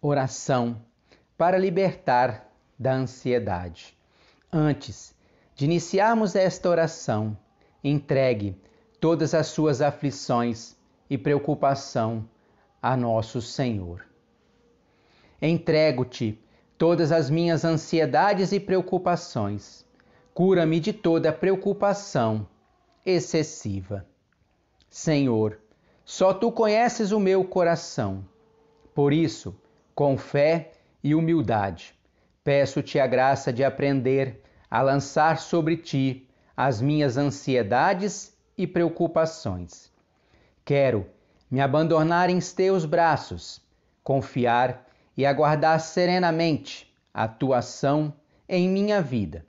Oração para libertar da ansiedade. Antes de iniciarmos esta oração, entregue todas as suas aflições e preocupação a nosso Senhor. Entrego-te todas as minhas ansiedades e preocupações. Cura-me de toda preocupação excessiva. Senhor, só tu conheces o meu coração. Por isso, com fé e humildade. Peço-te a graça de aprender a lançar sobre ti as minhas ansiedades e preocupações. Quero me abandonar em teus braços, confiar e aguardar serenamente a tua ação em minha vida.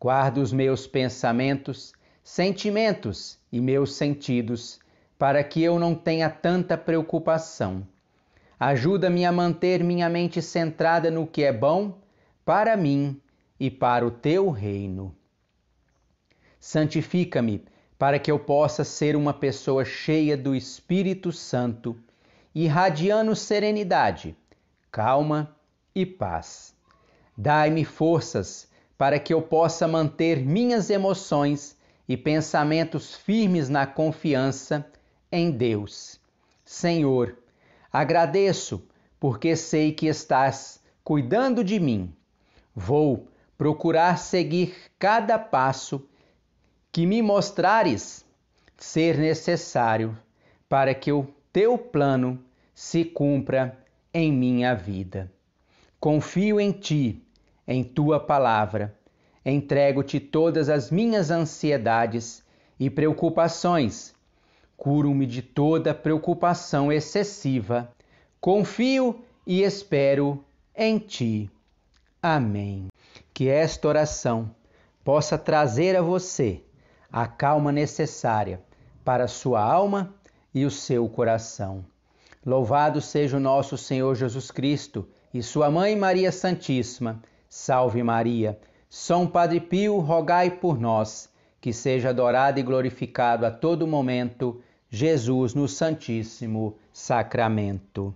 Guardo os meus pensamentos, sentimentos e meus sentidos, para que eu não tenha tanta preocupação Ajuda-me a manter minha mente centrada no que é bom para mim e para o teu reino. Santifica-me para que eu possa ser uma pessoa cheia do Espírito Santo, irradiando serenidade, calma e paz. Dai-me forças para que eu possa manter minhas emoções e pensamentos firmes na confiança em Deus. Senhor, Agradeço, porque sei que estás cuidando de mim. Vou procurar seguir cada passo que me mostrares ser necessário para que o teu plano se cumpra em minha vida. Confio em ti, em tua palavra. Entrego-te todas as minhas ansiedades e preocupações Curo-me de toda preocupação excessiva. Confio e espero em ti. Amém. Que esta oração possa trazer a você a calma necessária para a sua alma e o seu coração. Louvado seja o nosso Senhor Jesus Cristo e sua mãe Maria Santíssima. Salve Maria. São Padre Pio, rogai por nós, que seja adorado e glorificado a todo momento Jesus no Santíssimo Sacramento.